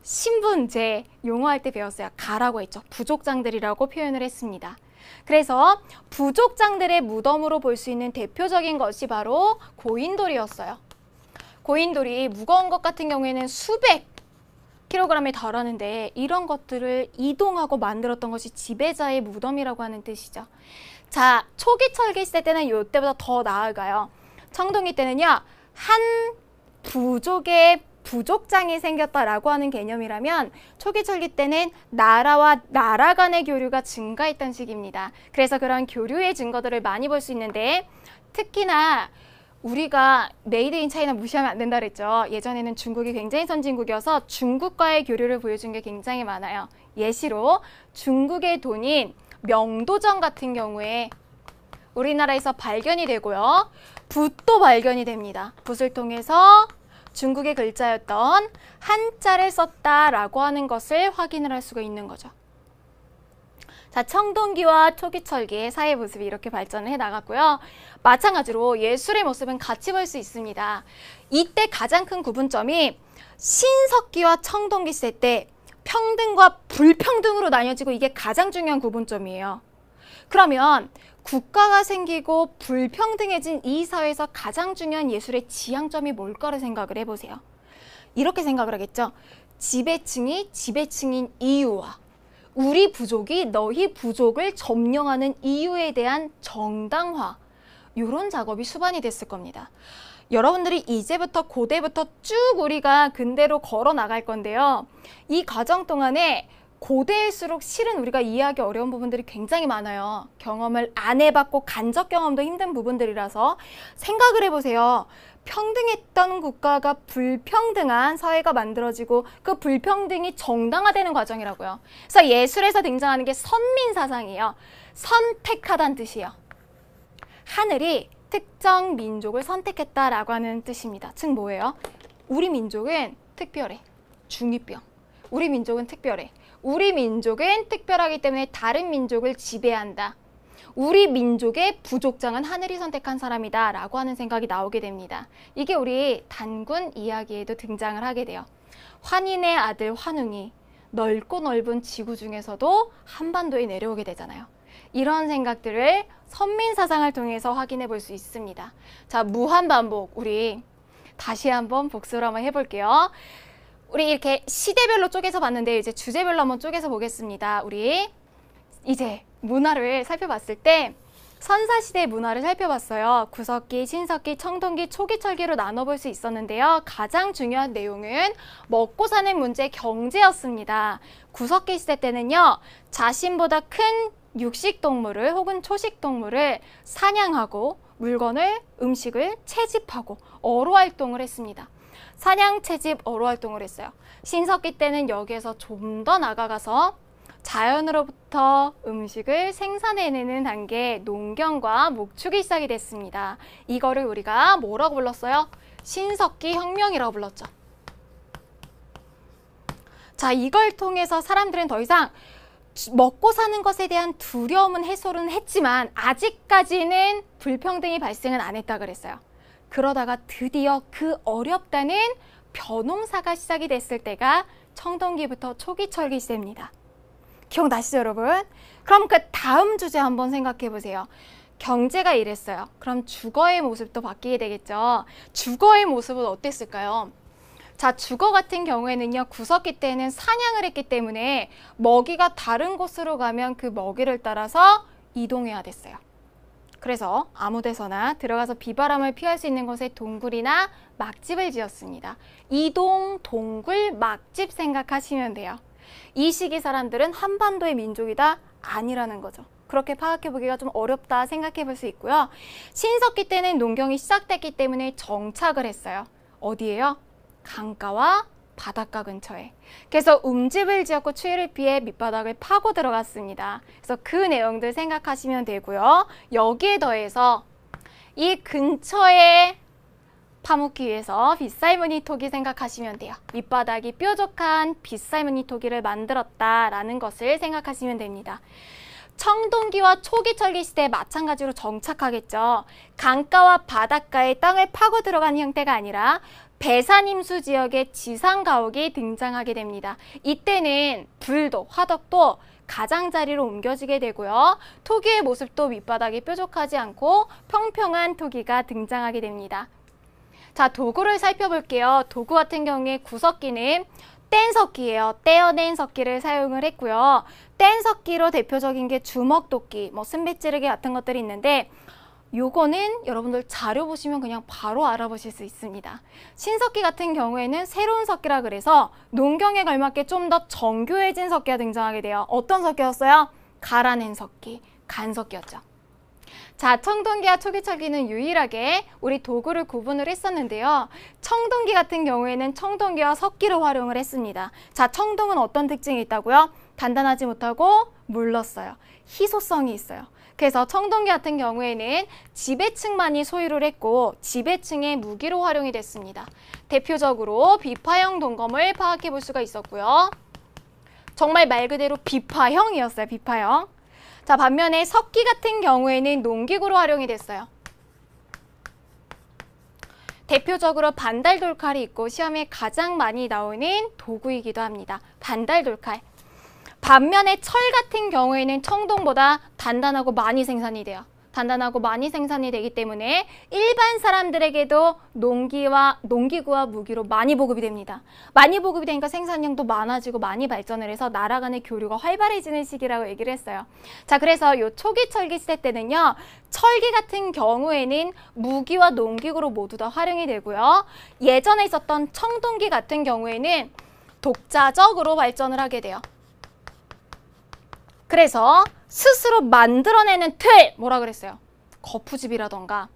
신분제 용어할 때 배웠어요. 가라고 했죠. 부족장들이라고 표현을 했습니다. 그래서 부족장들의 무덤으로 볼 수 있는 대표적인 것이 바로 고인돌이었어요. 고인돌이 무거운 것 같은 경우에는 수백, 100kg에 달하는데 이런 것들을 이동하고 만들었던 것이 지배자의 무덤이라고 하는 뜻이죠. 자, 초기 철기 시대 때는 이때보다 더 나아가요. 청동기 때는요. 한 부족의 부족장이 생겼다라고 하는 개념이라면 초기 철기 때는 나라와 나라 간의 교류가 증가했던 시기입니다. 그래서 그런 교류의 증거들을 많이 볼 수 있는데 특히나 우리가 메이드 인 차이나 무시하면 안 된다 그랬죠. 예전에는 중국이 굉장히 선진국이어서 중국과의 교류를 보여준 게 굉장히 많아요. 예시로 중국의 돈인 명도전 같은 경우에 우리나라에서 발견이 되고요. 붓도 발견이 됩니다. 붓을 통해서 중국의 글자였던 한자를 썼다라고 하는 것을 확인을 할 수가 있는 거죠. 자, 청동기와 초기철기의 사회 모습이 이렇게 발전을 해 나갔고요. 마찬가지로 예술의 모습은 같이 볼 수 있습니다. 이때 가장 큰 구분점이 신석기와 청동기 시대 때 평등과 불평등으로 나뉘어지고 이게 가장 중요한 구분점이에요. 그러면 국가가 생기고 불평등해진 이 사회에서 가장 중요한 예술의 지향점이 뭘 거라 생각을 해보세요. 이렇게 생각을 하겠죠. 지배층이 지배층인 이유와 우리 부족이 너희 부족을 점령하는 이유에 대한 정당화 이런 작업이 수반이 됐을 겁니다. 여러분들이 이제부터 고대부터 쭉 우리가 근대로 걸어 나갈 건데요. 이 과정 동안에 고대일수록 실은 우리가 이해하기 어려운 부분들이 굉장히 많아요. 경험을 안 해봤고 간접 경험도 힘든 부분들이라서 생각을 해보세요. 평등했던 국가가 불평등한 사회가 만들어지고 그 불평등이 정당화되는 과정이라고요. 그래서 예술에서 등장하는 게 선민사상이에요. 선택하단 뜻이에요. 하늘이 특정 민족을 선택했다라고 하는 뜻입니다. 즉 뭐예요? 우리 민족은 특별해. 중이병 우리 민족은 특별해. 우리 민족은 특별하기 때문에 다른 민족을 지배한다. 우리 민족의 부족장은 하늘이 선택한 사람이다 라고 하는 생각이 나오게 됩니다. 이게 우리 단군 이야기에도 등장을 하게 돼요. 환인의 아들 환웅이 넓고 넓은 지구 중에서도 한반도에 내려오게 되잖아요. 이런 생각들을 선민사상을 통해서 확인해 볼 수 있습니다. 자, 무한반복. 우리 다시 한번 복수를 한번 해볼게요. 우리 이렇게 시대별로 쪼개서 봤는데 이제 주제별로 한번 쪼개서 보겠습니다. 우리 이제 문화를 살펴봤을 때 선사시대 문화를 살펴봤어요. 구석기, 신석기, 청동기, 초기철기로 나눠볼 수 있었는데요. 가장 중요한 내용은 먹고 사는 문제 경제였습니다. 구석기 시대 때는요. 자신보다 큰 육식 동물을 혹은 초식 동물을 사냥하고 물건을, 음식을 채집하고 어로 활동을 했습니다. 사냥 채집 어로 활동을 했어요. 신석기 때는 여기에서 좀 더 나아가서 자연으로부터 음식을 생산해내는 단계 농경과 목축이 시작이 됐습니다. 이거를 우리가 뭐라고 불렀어요? 신석기 혁명이라고 불렀죠. 자, 이걸 통해서 사람들은 더 이상 먹고 사는 것에 대한 두려움은 해소는 했지만 아직까지는 불평등이 발생은 안 했다 그랬어요. 그러다가 드디어 그 어렵다는 변홍사가 시작이 됐을 때가 청동기부터 초기철기시대입니다. 기억나시죠, 여러분? 그럼 그 다음 주제 한번 생각해 보세요. 경제가 이랬어요. 그럼 주거의 모습도 바뀌게 되겠죠. 주거의 모습은 어땠을까요? 자, 주거 같은 경우에는요, 구석기 때는 사냥을 했기 때문에 먹이가 다른 곳으로 가면 그 먹이를 따라서 이동해야 됐어요. 그래서 아무 데서나 들어가서 비바람을 피할 수 있는 곳에 동굴이나 막집을 지었습니다. 이동, 동굴, 막집 생각하시면 돼요. 이 시기 사람들은 한반도의 민족이다? 아니라는 거죠. 그렇게 파악해보기가 좀 어렵다 생각해볼 수 있고요. 신석기 때는 농경이 시작됐기 때문에 정착을 했어요. 어디에요? 강가와 바닷가 근처에. 그래서 움집을 지었고 추위를 피해 밑바닥을 파고 들어갔습니다. 그래서 그 내용들 생각하시면 되고요. 여기에 더해서 이 근처에 파묻기 위해서 빗살무늬 토기 생각하시면 돼요. 밑바닥이 뾰족한 빗살무늬 토기를 만들었다라는 것을 생각하시면 됩니다. 청동기와 초기 철기 시대에 마찬가지로 정착하겠죠. 강가와 바닷가에 땅을 파고 들어간 형태가 아니라 배산임수 지역의 지상 가옥이 등장하게 됩니다. 이때는 불도 화덕도 가장자리로 옮겨지게 되고요. 토기의 모습도 밑바닥이 뾰족하지 않고 평평한 토기가 등장하게 됩니다. 자, 도구를 살펴볼게요. 도구 같은 경우에 구석기는 뗀 석기예요. 떼어낸 석기를 사용을 했고요. 뗀 석기로 대표적인 게 주먹 도끼, 뭐 순배찌르기 같은 것들이 있는데 요거는 여러분들 자료 보시면 그냥 바로 알아보실 수 있습니다. 신석기 같은 경우에는 새로운 석기라 그래서 농경에 걸맞게 좀 더 정교해진 석기가 등장하게 돼요. 어떤 석기였어요? 갈아낸 석기, 간석기였죠. 자, 청동기와 초기철기는 유일하게 우리 도구를 구분을 했었는데요. 청동기 같은 경우에는 청동기와 석기를 활용을 했습니다. 자, 청동은 어떤 특징이 있다고요? 단단하지 못하고 물렀어요. 희소성이 있어요. 그래서 청동기 같은 경우에는 지배층만이 소유를 했고 지배층의 무기로 활용이 됐습니다. 대표적으로 비파형 동검을 파악해 볼 수가 있었고요. 정말 말 그대로 비파형이었어요. 비파형. 자 반면에 석기 같은 경우에는 농기구로 활용이 됐어요. 대표적으로 반달 돌칼이 있고 시험에 가장 많이 나오는 도구이기도 합니다. 반달 돌칼. 반면에 철 같은 경우에는 청동보다 단단하고 많이 생산이 돼요. 단단하고 많이 생산이 되기 때문에 일반 사람들에게도 농기와 농기구와 무기로 많이 보급이 됩니다. 많이 보급이 되니까 생산량도 많아지고 많이 발전을 해서 나라 간의 교류가 활발해지는 시기라고 얘기를 했어요. 자, 그래서 요 초기 철기 시대 때는요. 철기 같은 경우에는 무기와 농기구로 모두 다 활용이 되고요. 예전에 있었던 청동기 같은 경우에는 독자적으로 발전을 하게 돼요. 그래서 스스로 만들어내는 틀 뭐라 그랬어요? 거푸집이라던가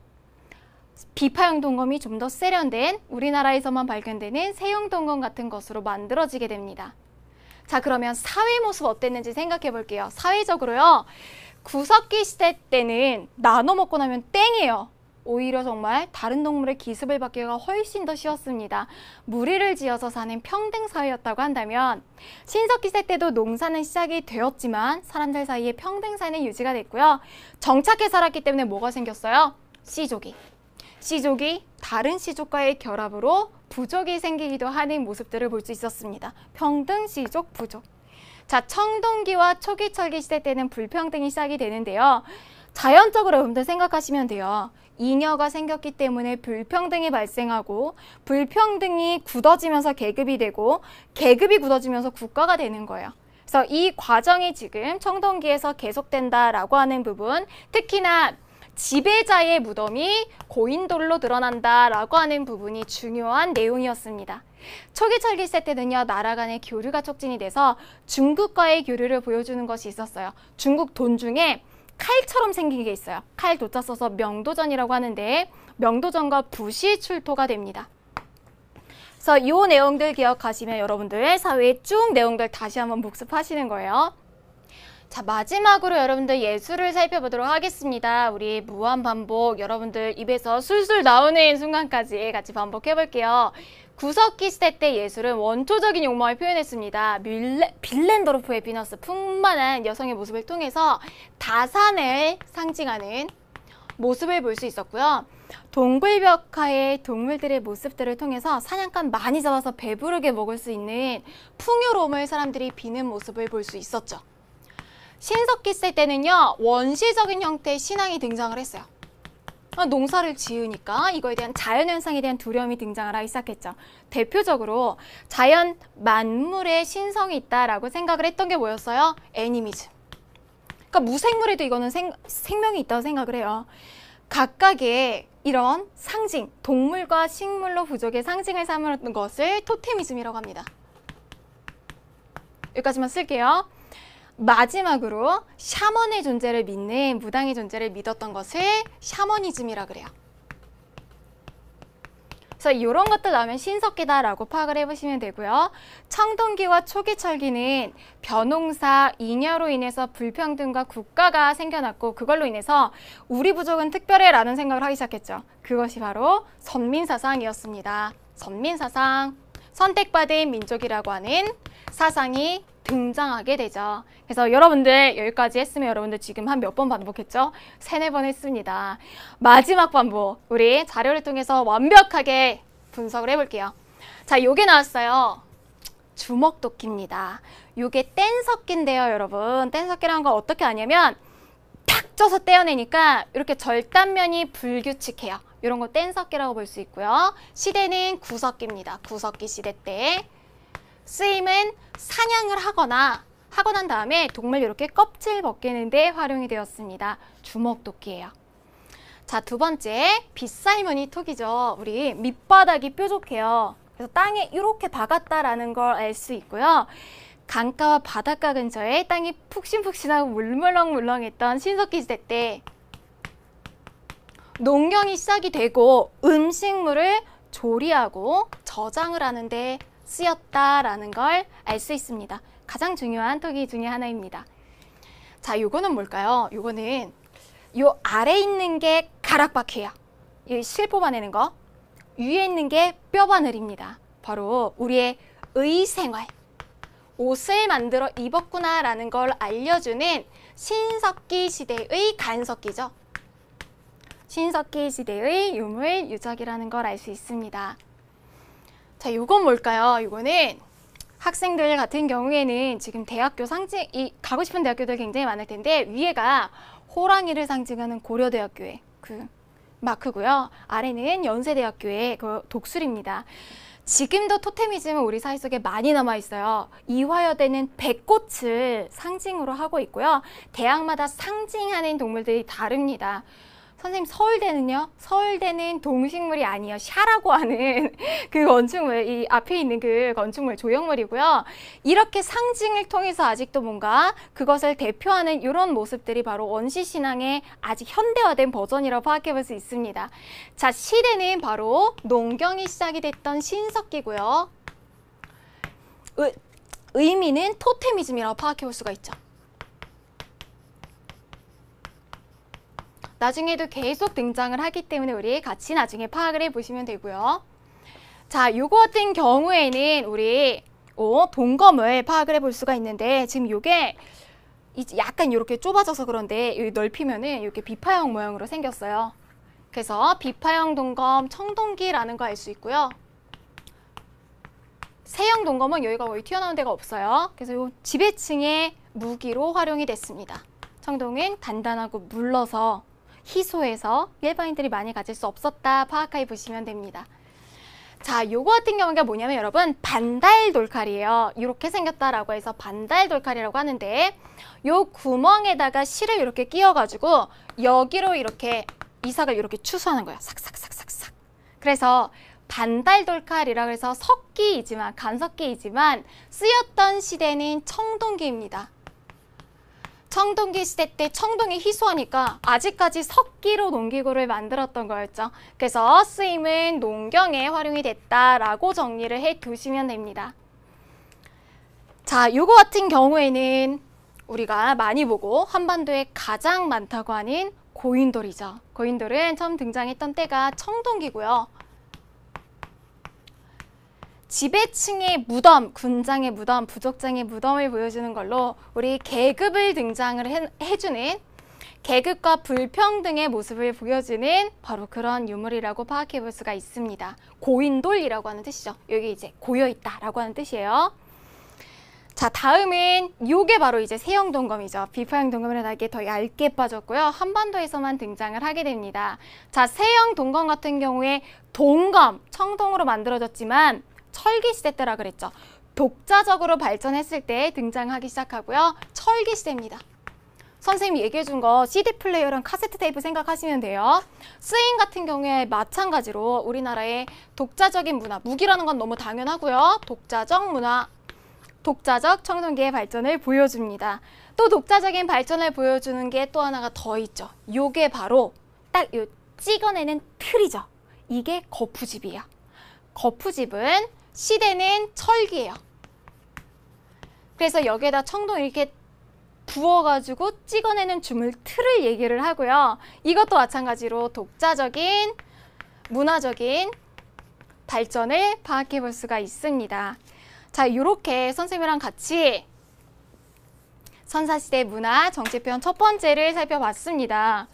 비파형 동검이 좀 더 세련된 우리나라에서만 발견되는 세형 동검 같은 것으로 만들어지게 됩니다. 자 그러면 사회 모습 어땠는지 생각해 볼게요. 사회적으로요. 구석기 시대 때는 나눠 먹고 나면 땡이에요. 오히려 정말 다른 동물의 기습을 받기가 훨씬 더 쉬웠습니다. 무리를 지어서 사는 평등 사회였다고 한다면 신석기세 때도 농사는 시작이 되었지만 사람들 사이의 평등 사회는 유지가 됐고요. 정착해 살았기 때문에 뭐가 생겼어요? 씨족이. 씨족이 다른 씨족과의 결합으로 부족이 생기기도 하는 모습들을 볼 수 있었습니다. 평등, 씨족, 부족. 자, 청동기와 초기 철기 시대 때는 불평등이 시작이 되는데요. 자연적으로 여러분들 생각하시면 돼요. 잉여가 생겼기 때문에 불평등이 발생하고 불평등이 굳어지면서 계급이 되고 계급이 굳어지면서 국가가 되는 거예요. 그래서 이 과정이 지금 청동기에서 계속된다라고 하는 부분, 특히나 지배자의 무덤이 고인돌로 드러난다라고 하는 부분이 중요한 내용이었습니다. 초기 철기세 때는요, 나라 간의 교류가 촉진이 돼서 중국과의 교류를 보여주는 것이 있었어요. 중국 돈 중에 칼처럼 생긴 게 있어요. 칼 도자 써서 명도전이라고 하는데 명도전과 부시 출토가 됩니다. 그래서 이 내용들 기억하시면 여러분들 사회의 쭉 내용들 다시 한번 복습하시는 거예요. 자 마지막으로 여러분들 예술을 살펴보도록 하겠습니다. 우리 무한 반복 여러분들 입에서 술술 나오는 순간까지 같이 반복해 볼게요. 구석기 시대 때 예술은 원초적인 욕망을 표현했습니다. 밀레, 빌렌더로프의 비너스 풍만한 여성의 모습을 통해서 다산을 상징하는 모습을 볼 수 있었고요. 동굴벽화의 동물들의 모습들을 통해서 사냥감 많이 잡아서 배부르게 먹을 수 있는 풍요로움을 사람들이 비는 모습을 볼 수 있었죠. 신석기 시대 때는요. 원시적인 형태의 신앙이 등장을 했어요. 아, 농사를 지으니까 이거에 대한 자연현상에 대한 두려움이 등장을 하기 시작했죠. 대표적으로 자연 만물의 신성이 있다라고 생각을 했던 게 뭐였어요? 애니미즘. 그러니까 무생물에도 이거는 생, 생명이 있다고 생각을 해요. 각각의 이런 상징, 동물과 식물로 부족의 상징을 삼은 것을 토테미즘이라고 합니다. 여기까지만 쓸게요. 마지막으로 샤먼의 존재를 믿는 무당의 존재를 믿었던 것을 샤머니즘이라 그래요. 그래서 이런 것들 나오면 신석기다라고 파악을 해보시면 되고요. 청동기와 초기철기는 변홍사, 잉여로 인해서 불평등과 국가가 생겨났고 그걸로 인해서 우리 부족은 특별해라는 생각을 하기 시작했죠. 그것이 바로 선민사상이었습니다. 선민사상, 선택받은 민족이라고 하는 사상이 등장하게 되죠. 그래서 여러분들 여기까지 했으면 여러분들 지금 한 몇 번 반복했죠? 세네 번 했습니다. 마지막 반복. 우리 자료를 통해서 완벽하게 분석을 해볼게요. 자, 요게 나왔어요. 주먹 도끼입니다. 요게 뗀석기인데요, 여러분. 뗀석기라는 건 어떻게 아냐면 탁 쪄서 떼어내니까 이렇게 절단면이 불규칙해요. 이런 거 뗀석기라고 볼 수 있고요. 시대는 구석기입니다. 구석기 시대 때. 쓰임은 사냥을 하거나 하고 난 다음에 동물 이렇게 껍질 벗기는 데 활용이 되었습니다. 주먹도끼예요. 자, 두 번째 빗살무늬 톡이죠. 우리 밑바닥이 뾰족해요. 그래서 땅에 이렇게 박았다라는 걸 알 수 있고요. 강가와 바닷가 근처에 땅이 푹신푹신하고 물물렁물렁했던 신석기 시대 때 농경이 시작이 되고 음식물을 조리하고 저장을 하는데 쓰였다라는 걸 알 수 있습니다. 가장 중요한 토기 중의 하나입니다. 자, 요거는 뭘까요? 요거는 요 아래 있는 게 가락바퀴야. 이실 뽑아내는 거. 위에 있는 게 뼈바늘입니다. 바로 우리의 의생활. 옷을 만들어 입었구나라는 걸 알려주는 신석기 시대의 간석기죠. 신석기 시대의 유물 유적이라는 걸 알 수 있습니다. 자, 요건 뭘까요? 이거는 학생들 같은 경우에는 지금 대학교 상징, 이 가고 싶은 대학교들 굉장히 많을 텐데 위에가 호랑이를 상징하는 고려대학교의 그 마크고요. 아래는 연세대학교의 그 독수리입니다. 지금도 토테미즘은 우리 사회 속에 많이 남아 있어요. 이화여대는 백꽃을 상징으로 하고 있고요. 대학마다 상징하는 동물들이 다릅니다. 선생님 서울대는요? 서울대는 동식물이 아니에요. 샤라고 하는 [LAUGHS] 그 건축물, 이 앞에 있는 그 건축물 조형물이고요. 이렇게 상징을 통해서 아직도 뭔가 그것을 대표하는 이런 모습들이 바로 원시신앙의 아직 현대화된 버전이라고 파악해볼 수 있습니다. 자, 시대는 바로 농경이 시작이 됐던 신석기고요. 의, 의미는 토테미즘이라고 파악해볼 수가 있죠. 나중에도 계속 등장을 하기 때문에 우리 같이 나중에 파악을 해보시면 되고요. 자, 요거 같은 경우에는 우리 어, 동검을 파악을 해 볼 수가 있는데 지금 요게 약간 이렇게 좁아져서 그런데 넓히면은 이렇게 비파형 모양으로 생겼어요. 그래서 비파형 동검 청동기라는 거 알 수 있고요. 세형 동검은 여기가 거의 튀어나온 데가 없어요. 그래서 요 지배층의 무기로 활용이 됐습니다. 청동은 단단하고 물러서 희소해서 일반인들이 많이 가질 수 없었다 파악해 보시면 됩니다. 자, 요거 같은 경우가 뭐냐면 여러분 반달 돌칼이에요. 이렇게 생겼다라고 해서 반달 돌칼이라고 하는데 요 구멍에다가 실을 이렇게 끼워가지고 여기로 이렇게 이삭을 이렇게 추수하는 거야. 삭삭삭삭삭. 그래서 반달 돌칼이라고 해서 석기이지만 간석기이지만 쓰였던 시대는 청동기입니다. 청동기 시대 때 청동이 희소하니까 아직까지 석기로 농기구를 만들었던 거였죠. 그래서 쓰임은 농경에 활용이 됐다라고 정리를 해두시면 됩니다. 자, 요거 같은 경우에는 우리가 많이 보고 한반도에 가장 많다고 하는 고인돌이죠. 고인돌은 처음 등장했던 때가 청동기고요. 지배층의 무덤, 군장의 무덤, 부족장의 무덤을 보여주는 걸로 우리 계급을 등장을 해, 해주는 계급과 불평등의 모습을 보여주는 바로 그런 유물이라고 파악해 볼 수가 있습니다. 고인돌이라고 하는 뜻이죠. 여기 이제 고여있다라고 하는 뜻이에요. 자 다음은 요게 바로 이제 세형 동검이죠. 비파형 동검이라는게 더 얇게 빠졌고요. 한반도에서만 등장을 하게 됩니다. 자 세형 동검 같은 경우에 동검, 청동으로 만들어졌지만 철기 시대 때라 그랬죠. 독자적으로 발전했을 때 등장하기 시작하고요. 철기 시대입니다. 선생님이 얘기해 준 거 CD 플레이어랑 카세트 테이프 생각하시면 돼요. 스윙 같은 경우에 마찬가지로 우리나라의 독자적인 문화, 무기라는 건 너무 당연하고요. 독자적 문화, 독자적 청동기의 발전을 보여줍니다. 또 독자적인 발전을 보여주는 게 또 하나가 더 있죠. 요게 바로 딱 요 찍어내는 틀이죠. 이게 거푸집이에요. 거푸집은 시대는 철기예요. 그래서 여기에다 청동 이렇게 부어가지고 찍어내는 줌을 틀을 얘기를 하고요. 이것도 마찬가지로 독자적인 문화적인 발전을 파악해 볼 수가 있습니다. 자, 이렇게 선생님이랑 같이 선사시대 문화 정치편 첫 번째를 살펴봤습니다.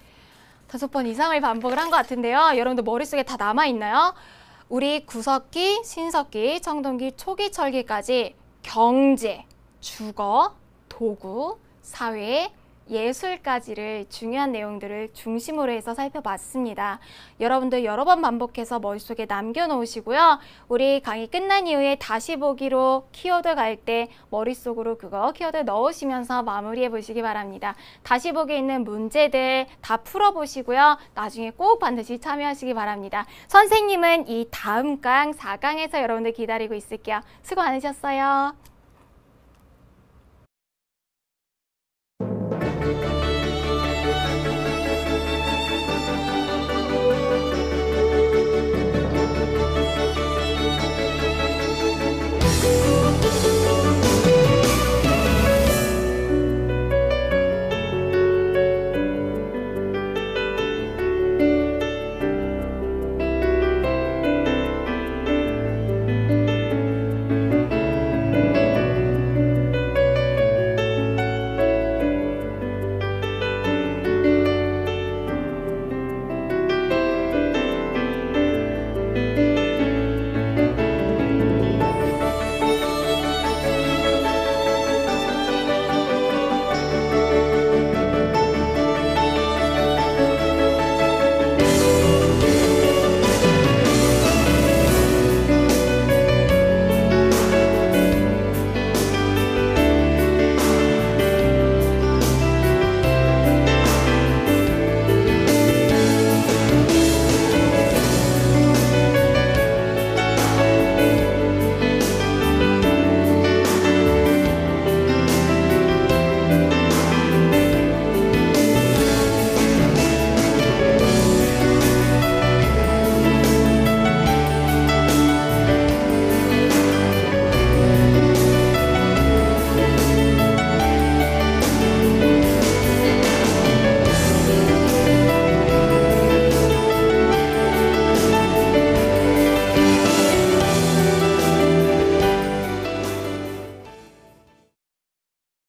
다섯 번 이상을 반복을 한 것 같은데요. 여러분들 머릿속에 다 남아있나요? 우리 구석기, 신석기, 청동기, 초기 철기까지 경제, 주거, 도구, 사회, 예술까지를 중요한 내용들을 중심으로 해서 살펴봤습니다. 여러분들 여러 번 반복해서 머릿속에 남겨놓으시고요. 우리 강의 끝난 이후에 다시 보기로 키워드 갈 때 머릿속으로 그거 키워드 넣으시면서 마무리해 보시기 바랍니다. 다시 보기 있는 문제들 다 풀어보시고요. 나중에 꼭 반드시 참여하시기 바랍니다. 선생님은 이 다음 강 4강에서 여러분들 기다리고 있을게요. 수고 많으셨어요.